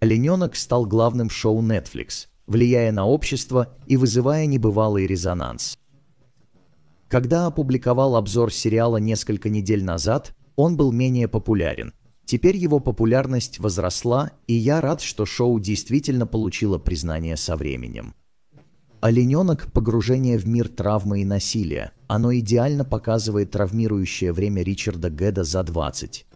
«Олененок» стал главным шоу Netflix, влияя на общество и вызывая небывалый резонанс. Когда опубликовал обзор сериала несколько недель назад, он был менее популярен. Теперь его популярность возросла, и я рад, что шоу действительно получило признание со временем. «Олененок. Погружение в мир травмы и насилия». Оно идеально показывает травмирующее время Ричарда Геда за 20.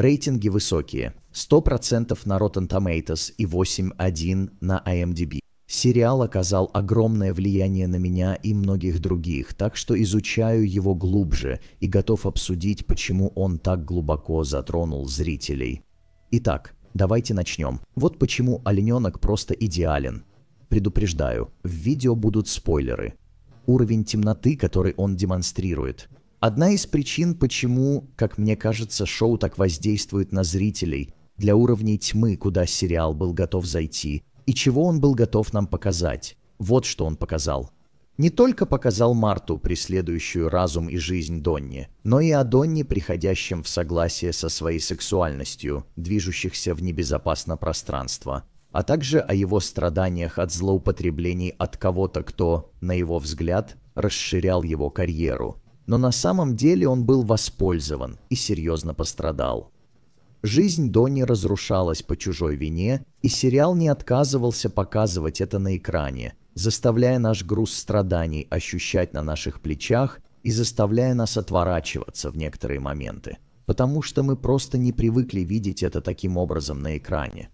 Рейтинги высокие. 100% на Rotten Tomatoes и 8.1 на IMDb. Сериал оказал огромное влияние на меня и многих других, так что изучаю его глубже и готов обсудить, почему он так глубоко затронул зрителей. Итак, давайте начнем. Вот почему «Олененок» просто идеален. Предупреждаю, в видео будут спойлеры. Уровень темноты, который он демонстрирует, Одна из причин, почему, как мне кажется, шоу так воздействует на зрителей для уровней тьмы, куда сериал был готов зайти, и чего он был готов нам показать. Вот что он показал. Не только показал Марту, преследующую разум и жизнь Донни, но и о Донни, приходящем в согласие со своей сексуальностью, движущихся в небезопасное пространство, а также о его страданиях от злоупотреблений от кого-то, кто, на его взгляд, расширял его карьеру – но на самом деле он был воспользован и серьезно пострадал. Жизнь Донни разрушалась по чужой вине, и сериал не отказывался показывать это на экране, заставляя наш груз страданий ощущать на наших плечах и заставляя нас отворачиваться в некоторые моменты, потому что мы просто не привыкли видеть это таким образом на экране.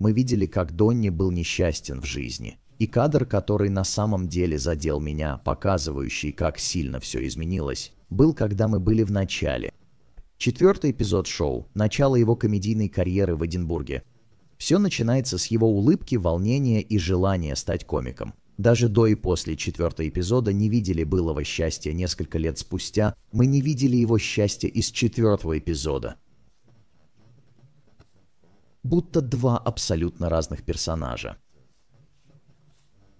Мы видели, как Донни был несчастен в жизни – и кадр, который на самом деле задел меня, показывающий, как сильно все изменилось, был, когда мы были в начале. Четвертый эпизод шоу – начало его комедийной карьеры в Эдинбурге. Все начинается с его улыбки, волнения и желания стать комиком. Даже до и после четвертого эпизода не видели былого счастья несколько лет спустя, мы не видели его счастья из четвертого эпизода. Будто два абсолютно разных персонажа –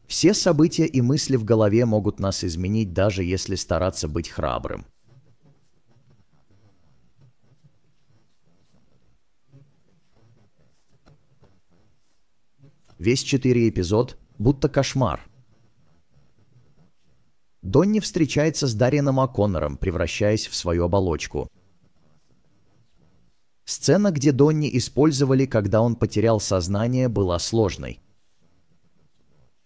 все события и мысли в голове могут нас изменить, даже если стараться быть храбрым. Весь четыре эпизод будто кошмар. Донни встречается с Дарином О'Коннором, превращаясь в свою оболочку. Сцена, где Донни использовали, когда он потерял сознание, была сложной.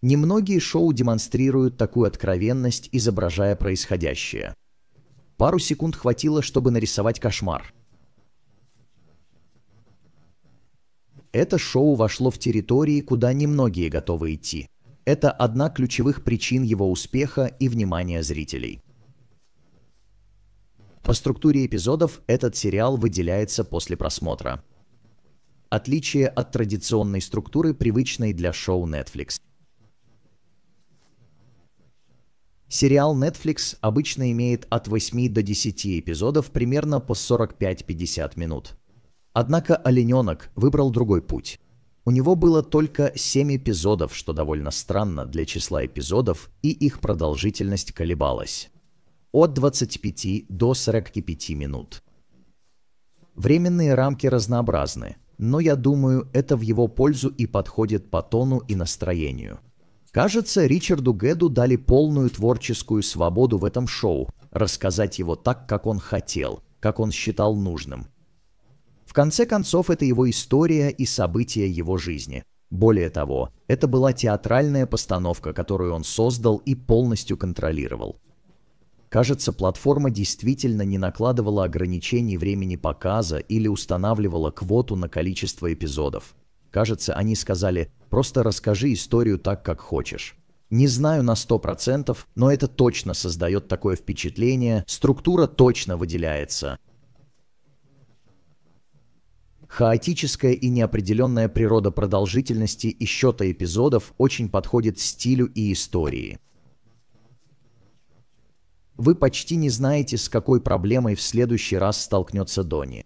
Немногие шоу демонстрируют такую откровенность, изображая происходящее. Пару секунд хватило, чтобы нарисовать кошмар. Это шоу вошло в территории, куда немногие готовы идти. Это одна ключевых причин его успеха и внимания зрителей. По структуре эпизодов этот сериал выделяется после просмотра. Отличие от традиционной структуры, привычной для шоу Netflix. Сериал Netflix обычно имеет от 8 до 10 эпизодов примерно по 45-50 минут. Однако «Олененок» выбрал другой путь. У него было только 7 эпизодов, что довольно странно для числа эпизодов, и их продолжительность колебалась. От 25 до 45 минут. Временные рамки разнообразны, но я думаю, это в его пользу и подходит по тону и настроению – Кажется, Ричарду Геду дали полную творческую свободу в этом шоу, рассказать его так, как он хотел, как он считал нужным. В конце концов, это его история и события его жизни. Более того, это была театральная постановка, которую он создал и полностью контролировал. Кажется, платформа действительно не накладывала ограничений времени показа или устанавливала квоту на количество эпизодов. Кажется, они сказали «просто расскажи историю так, как хочешь». Не знаю на сто процентов, но это точно создает такое впечатление, структура точно выделяется. Хаотическая и неопределенная природа продолжительности и счета эпизодов очень подходит стилю и истории. Вы почти не знаете, с какой проблемой в следующий раз столкнется Донни.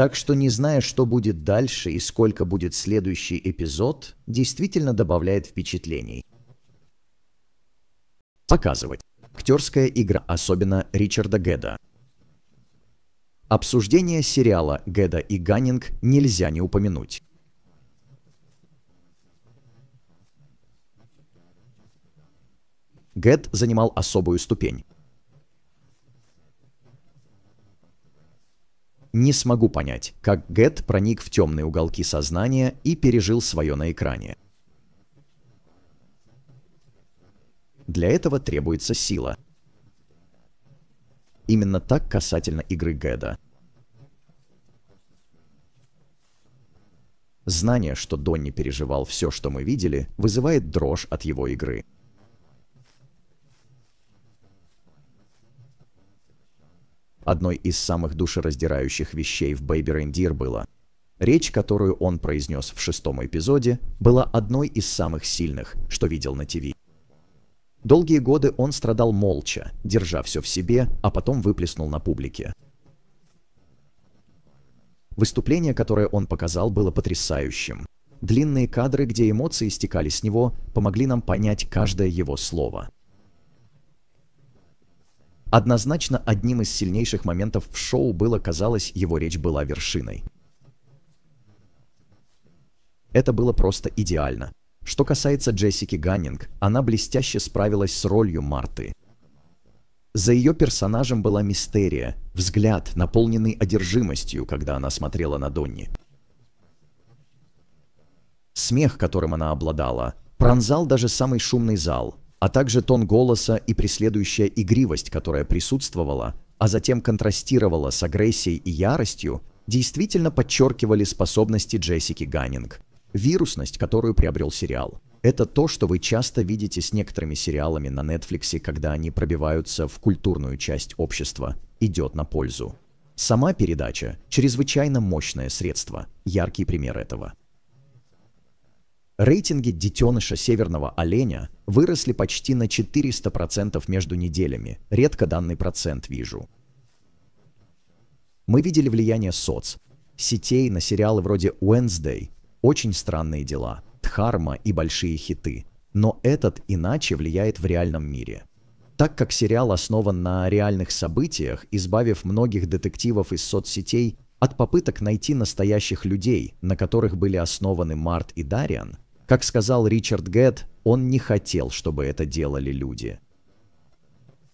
Так что, не зная, что будет дальше и сколько будет следующий эпизод, действительно добавляет впечатлений. Показывать. Актерская игра, особенно Ричарда Геда. Обсуждение сериала Геда и Ганнинг нельзя не упомянуть. Гэт занимал особую ступень. не смогу понять, как Гэт проник в темные уголки сознания и пережил свое на экране. Для этого требуется сила. Именно так касательно игры Гэда. Знание, что Донни переживал все, что мы видели, вызывает дрожь от его игры. Одной из самых душераздирающих вещей в Бэйби Рейндир было. Речь, которую он произнес в шестом эпизоде, была одной из самых сильных, что видел на ТВ. Долгие годы он страдал молча, держа все в себе, а потом выплеснул на публике. Выступление, которое он показал, было потрясающим. Длинные кадры, где эмоции стекали с него, помогли нам понять каждое его слово. Однозначно одним из сильнейших моментов в шоу было, казалось, его речь была вершиной. Это было просто идеально. Что касается Джессики Ганнинг, она блестяще справилась с ролью Марты. За ее персонажем была мистерия, взгляд, наполненный одержимостью, когда она смотрела на Донни. Смех, которым она обладала, пронзал даже самый шумный зал, а также тон голоса и преследующая игривость, которая присутствовала, а затем контрастировала с агрессией и яростью, действительно подчеркивали способности Джессики Ганнинг. Вирусность, которую приобрел сериал. Это то, что вы часто видите с некоторыми сериалами на Netflix, когда они пробиваются в культурную часть общества, идет на пользу. Сама передача – чрезвычайно мощное средство, яркий пример этого. Рейтинги детеныша северного оленя выросли почти на 400% между неделями. Редко данный процент вижу. Мы видели влияние соц, сетей на сериалы вроде Wednesday, очень странные дела, Дхарма и большие хиты. Но этот иначе влияет в реальном мире. Так как сериал основан на реальных событиях, избавив многих детективов из соцсетей от попыток найти настоящих людей, на которых были основаны Март и Дариан, как сказал Ричард Гетт, он не хотел, чтобы это делали люди.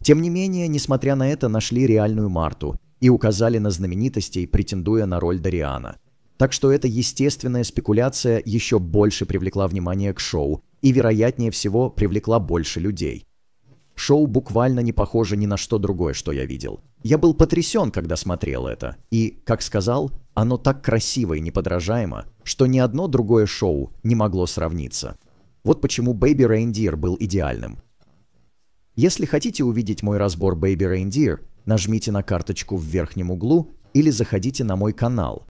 Тем не менее, несмотря на это, нашли реальную Марту и указали на знаменитостей, претендуя на роль Дариана. Так что эта естественная спекуляция еще больше привлекла внимание к шоу и, вероятнее всего, привлекла больше людей. Шоу буквально не похоже ни на что другое, что я видел. Я был потрясен, когда смотрел это. И, как сказал, оно так красиво и неподражаемо, что ни одно другое шоу не могло сравниться. Вот почему Baby Reindeer был идеальным. Если хотите увидеть мой разбор Baby Reindeer, нажмите на карточку в верхнем углу или заходите на мой канал